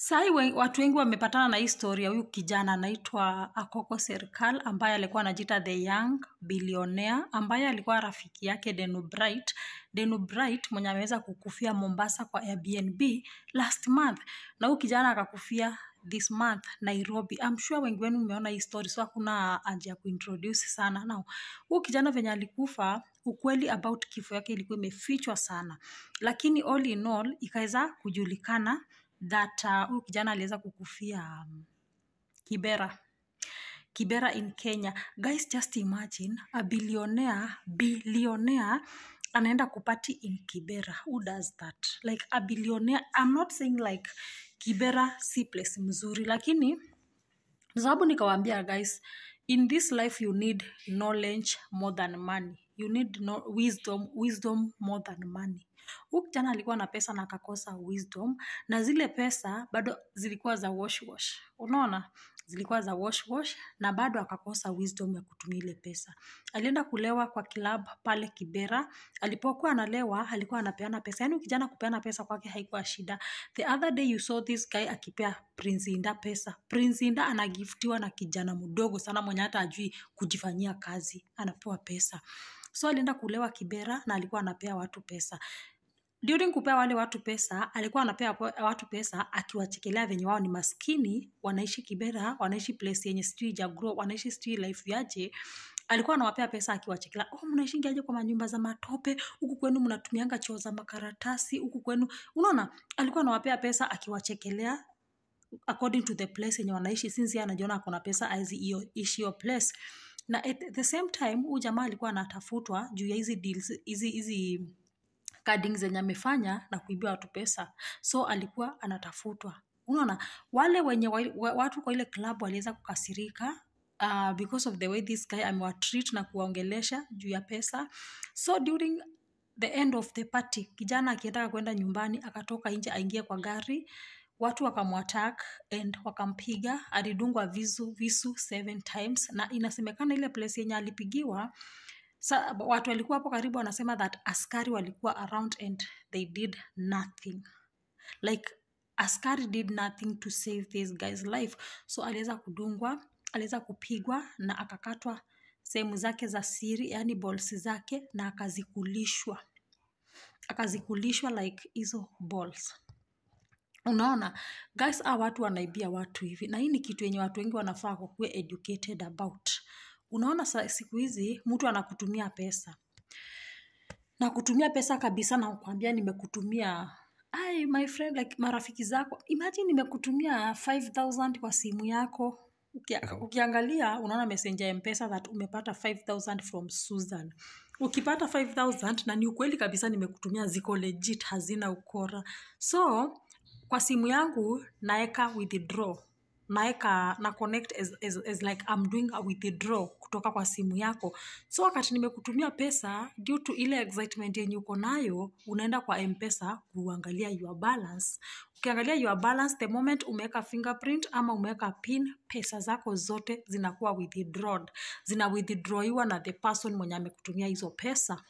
sahii watu wengi wamepatana na historia huyu kijana anaitwa akoko serikal ambaye alikuwa anajita the young billionaire ambaye alikuwa rafiki yake denu bright mwenye ameweza kukufia mombasa kwa airbnb last month na huyu kijana akakufia this month Nairobi. I'm sure wengi wenu mmeona hii story, so hakuna haja ya kuintroduce sana. na huu kijana venye alikufa, ukweli about kifo yake ilikuwa imefichwa sana, lakini all in all ikaweza kujulikana that uh, huyu uh, kijana aliweza kukufia um, Kibera Kibera in Kenya. Guys, just imagine a billionaire billionaire anaenda kupati in Kibera. Who does that? Like a billionaire. I'm not saying like Kibera si place mzuri, lakini sababu nikawaambia guys, in this life you need knowledge more than money. You need no, wisdom, wisdom more than money huu kijana alikuwa na pesa na akakosa wisdom, na zile pesa bado zilikuwa za wash wash, unaona zilikuwa za wash wash, na bado akakosa wisdom ya kutumia ile pesa. Alienda kulewa kwa club pale Kibera. Alipokuwa analewa, alikuwa anapeana pesa, yaani kijana kupeana pesa kwake haikuwa shida. The other day you saw this guy akipea Prince Inda pesa. Prince Inda anagiftiwa na kijana mdogo sana mwenye hata ajui kujifanyia kazi, anapewa pesa. So alienda kulewa Kibera na alikuwa anapea watu pesa. During kupea wale watu pesa, alikuwa anapea watu pesa akiwachekelea venye wao ni maskini, wanaishi Kibera, wanaishi place yenye sijui grow, wanaishi sijui life yaje. Alikuwa anawapea pesa akiwachekelea, oh, mnaishingi kwa manyumba za matope huku kwenu, mnatumianga choo za makaratasi huku kwenu. Unaona, alikuwa anawapea pesa akiwachekelea according to the place yenye wanaishi, since yeye anajiona akona pesa aizi hiyo ishi hiyo place, na at the same time huyu jamaa alikuwa anatafutwa juu ya hizi deals hizi hizi carding zenye amefanya na kuibia watu pesa so alikuwa anatafutwa unaona wale wenye wa, wa, watu kwa ile club waliweza kukasirika uh, because of the way this guy amewatreat na kuwaongelesha juu ya pesa so during the end of the party kijana akitaka kwenda nyumbani akatoka nje aingie kwa gari watu wakamwatak and wakampiga alidungwa visu, visu seven times na inasemekana ile place yenye alipigiwa Sa, watu walikuwa hapo karibu wanasema that askari walikuwa around and they did nothing like askari did nothing to save this guy's life so aliweza kudungwa aliweza kupigwa na akakatwa sehemu zake za siri yani balls zake na akazikulishwa akazikulishwa like hizo balls unaona guys a watu wanaibia watu hivi na hii ni kitu yenye watu wengi wanafaa kwakuwe educated about Unaona siku hizi mtu anakutumia pesa na kutumia pesa kabisa na kukwambia nimekutumia ai my friend like marafiki zako imagine nimekutumia 5000 kwa simu yako Ukia, ukiangalia unaona mesenja ya mpesa that umepata 5000 from susan ukipata 5000 na ni ukweli kabisa nimekutumia ziko legit hazina ukora so kwa simu yangu naeka withdraw naeka na connect as, as, as like I'm doing a withdraw kutoka kwa simu yako. So wakati nimekutumia pesa due to ile excitement yenye uko nayo, unaenda kwa M-Pesa kuangalia your balance. Ukiangalia your balance the moment umeweka fingerprint ama umeweka pin, pesa zako zote zinakuwa withdrawn, zina withdrawiwa na the person mwenye amekutumia hizo pesa.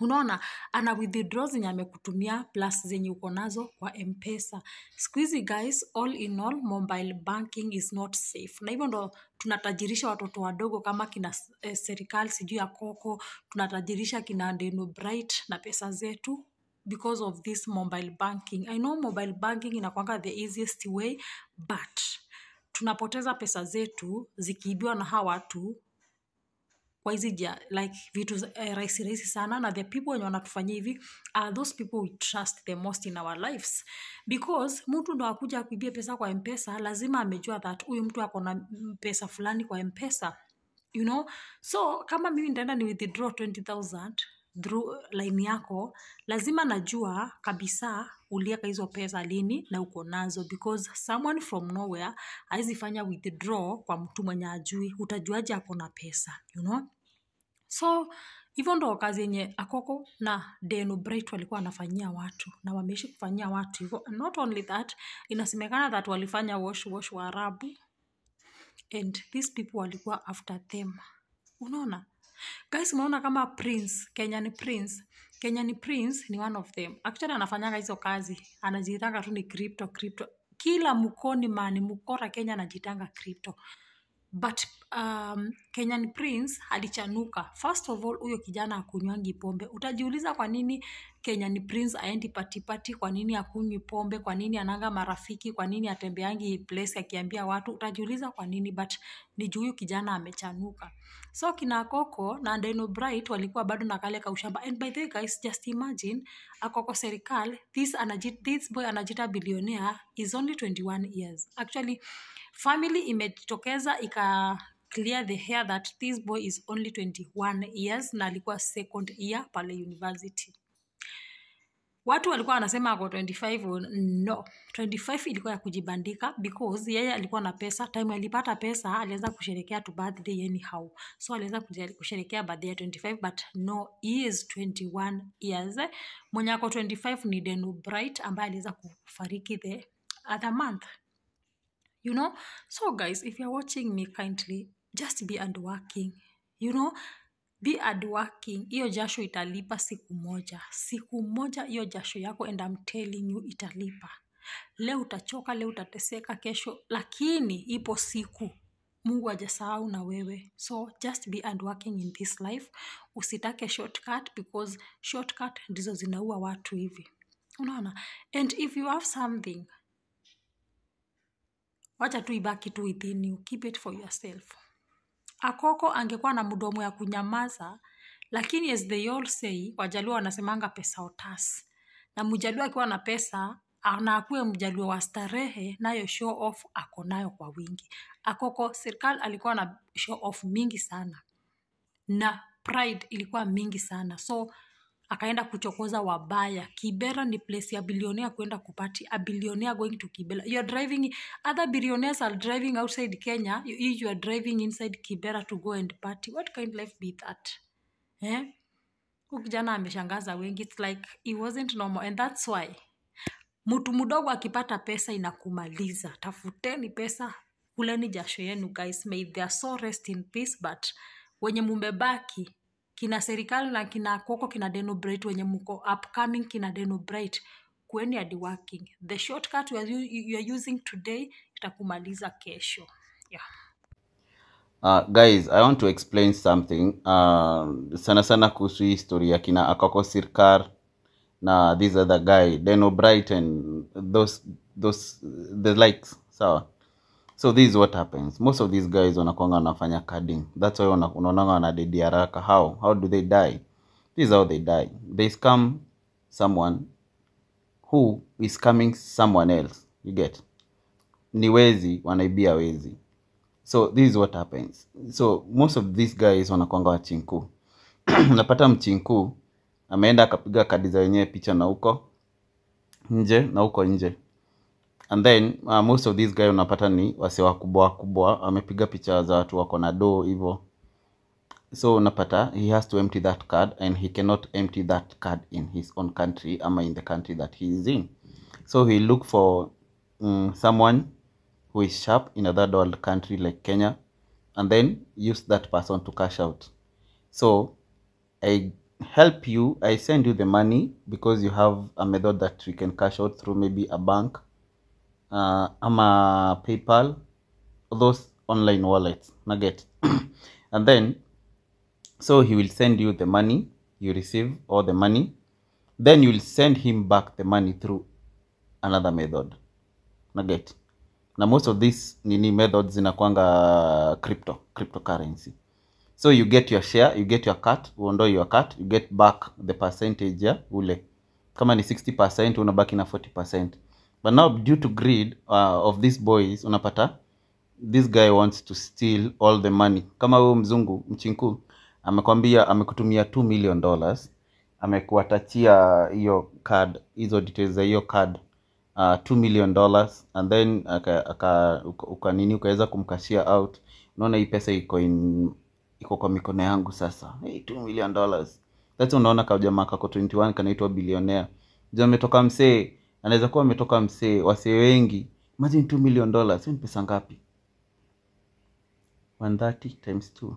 Unaona, ana withdraw zenye amekutumia plus zenye uko nazo kwa mpesa squeezy guys, all in all, mobile banking is not safe. Na hivyo ndo tunatajirisha watoto wadogo kama kina eh, serikali sijui ya koko, tunatajirisha kina Deno Bright na pesa zetu because of this mobile banking. I know mobile banking inakwanga the easiest way but tunapoteza pesa zetu zikiibiwa na hawa watu kwa hizi like vitu eh, rahisi rahisi sana na the people wenye wanatufanyia hivi are those people we trust the most in our lives because mtu ndo akuja akuibia pesa kwa mpesa lazima amejua that huyu mtu ako na pesa fulani kwa mpesa you know so kama mimi ndaenda ni withdraw 20000 through eh, line yako lazima najua kabisa ulieka hizo pesa lini na uko nazo because someone from nowhere aizifanya withdraw kwa mtu mwenye ajui utajuaje ako na pesa you know? So hivyo ndo kazi yenye Akoko na Denu Bright walikuwa wanafanyia watu na wameishi kufanyia watu hivyo. Not only that, inasemekana that walifanya wash wash wa Arabu and these people walikuwa after them. Unaona guys, unaona kama Prince Kenya ni Prince Kenya ni Prince ni one of them. Actually anafanyanga hizo kazi, anajitanga tu ni crypto crypto, kila mkoni mani mkora Kenya anajitanga crypto but um, Kenyan Prince alichanuka. First of all, huyo kijana akunywangi pombe. Utajiuliza kwa nini Kenyan Prince aendi patipati, kwa nini akunywi pombe, kwa nini ananga marafiki, kwa nini atembeangi place akiambia watu. Utajiuliza kwa nini, but ni juu kijana amechanuka. So kina Koko na Dino Bright walikuwa bado na kale kaushamba. And by the way guys, just imagine Akoko Serikal, this, anajit, this boy anajita billionaire is only 21 years. Actually Family imejitokeza ika clear the hair that this boy is only 21 years na alikuwa second year pale university. Watu walikuwa wanasema ako 25, no. 25 ilikuwa ya kujibandika because yeye alikuwa na pesa. Time alipata pesa aliweza kusherekea tu birthday anyhow, so aliweza kusherekea birthday ya 25 but no, he is 21 years. Mwenye ako 25 ni Denu Bright ambaye aliweza kufariki the other month you know so guys if you're watching me kindly just be and working you know be and working hiyo jasho italipa siku moja siku moja hiyo jasho yako and I'm telling you italipa leo utachoka leo utateseka kesho lakini ipo siku mungu ajasahau na wewe so just be and working in this life usitake shortcut because shortcut ndizo zinaua watu hivi unaona and if you have something wacha tu ibaki tu within you, keep it for yourself. Akoko angekuwa na mdomo ya kunyamaza, lakini as they all say, Wajaluo wanasemanga pesa otas na Mjaluo akiwa na pesa na akuwe Mjaluo wa starehe, nayo show off ako nayo kwa wingi. Akoko serikali alikuwa na show off mingi sana na pride ilikuwa mingi sana so akaenda kuchokoza wabaya kibera ni place ya bilionea kwenda kupati a bilionea going to kibera you are driving other billionaires are driving outside kenya you, you are driving inside kibera to go and party what kind life be that eh? kijana ameshangaza wengi It's like it wasn't normal and that's why mtu mdogo akipata pesa inakumaliza tafuteni pesa kuleni jasho yenu guys may they are so rest in peace but wenye mumebaki kina serikali na kina koko kina deno bright wenye mko upcoming kina deno bright kweni hadi working. The shortcut you are, you are using today itakumaliza kesho. Yeah. Uh, guys, I want to explain something uh, sana sana kuhusu hii historia ya kina Akoko Sirkar na this other guy Deno Bright and those, those the likes sawa so, so this is what happens most of these guys wanakwanga wanafanya carding that's why unaonanga wanadedi haraka how how do they die this is how they die they scam someone who is coming someone else you get ni wezi wanaibia wezi so this is what happens so most of these guys wanakwanga wachinku unapata mchinku ameenda akapiga kadi za wenyewe picha na huko nje na huko nje and then uh, most of these guys unapata ni wase wakubwa wakubwa wamepiga picha za watu wako na doo hivyo so unapata he has to empty that card and he cannot empty that card in his own country ama in the country that he is in so he look for um, someone who is sharp in a world country like Kenya and then use that person to cash out so I help you I send you the money because you have a method that we can cash out through maybe a bank uh, ama PayPal, those online wallets, Nugget. and then, so he will send you the money you receive all the money. Then you will send him back the money through another method, Nugget. Na most of these nini methods zinakwanga crypto, cryptocurrency. So you get your share, you get your cut, uondoe your cut, you get back the percentage ya ule. Kama ni 60% unabaki na 40% but now due to greed uh, of these boys unapata this guy wants to steal all the money kama huyo mzungu mchinku amekwambia amekutumia 2 million dollars amekuatachia hiyo card hizo details za hiyo card uh, 2 million dollars and then aka, aka, uka, nini ukaweza kumkashia out unaona hii pesa iko in iko kwa mikono yangu sasa hey, 2 million dollars that's unaona kajamaa kako 21 kanaitwa bilionea jo ametoka msee anaweza kuwa ametoka msee wasee wengi imagine 2 million dollars ni pesa ngapi 130 times 2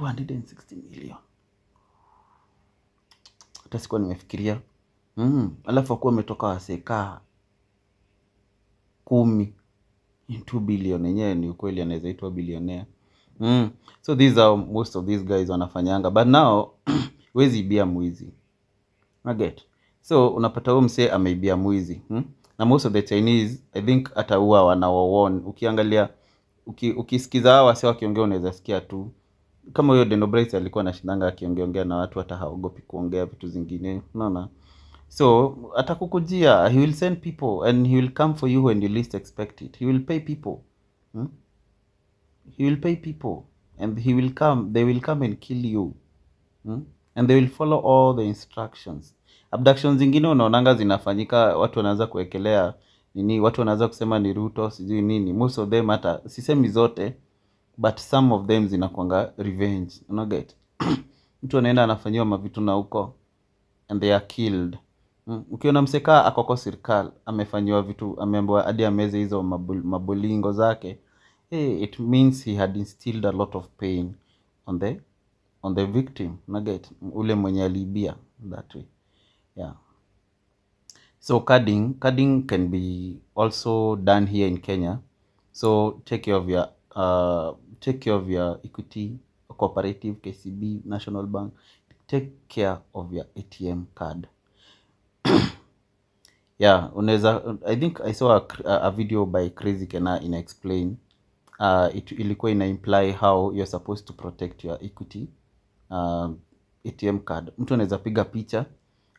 260 million hata sikuwa nimefikiria mm. alafu akuwa ametoka wasekaa kumi in 2 billion yenyewe ni ukweli anaweza itwa bilionea mm. Mm-hmm. so these are most of these guys wanafanyanga but now wezi bia mwizi naget so unapata huyo msee ameibia mwizi hmm? na most of the chinese i think hata huwa wanawawon ukiangalia uki, ukisikiza hawa wase wakiongea unaweza sikia tu kama huyo dendobrit alikuwa anashindanga akiongeongea na watu hata haogopi kuongea vitu zingine unaona so atakukujia he will send people and he will come for you when you least expect it he will pay people hmm? he will pay people and he will come they will come and kill you hmm? and they will follow all the instructions abduction zingine unaonanga zinafanyika watu wanaanza kuwekelea nini watu wanaanza kusema ni ruto sijui nini most of them hata sisemi zote but some of them zinakwanga revenge unaget mtu anaenda anafanyiwa mavitu na huko and they are killed mm. ukiona msekaa akoko serikali amefanyiwa vitu ameambiwa hadi ameze hizo mabulingo zake hey, eh, it means he had instilled a lot of pain on the on the victim naget ule mwenye aliibia that way yeah so carding cadding can be also done here in kenya so take care of your uh, take care of your equity cooperative kcb national bank take care of your atm card yeah uneza, i think i saw a, a video by crazy kena ina explain uh, it, ilikuwa ina imply how you're supposed to protect your equity uh, um, atm card mtu anaweza piga picha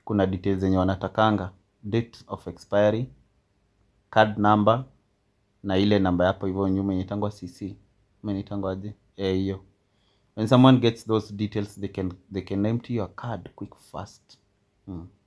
kuna details zenye wanatakanga date of expiry, card number na ile namba yapo hivyo nyuma inaitangwa CC, inaitangwa aje? Eh, hiyo. When someone gets those details they can, they can empty your card quick fast. Hmm.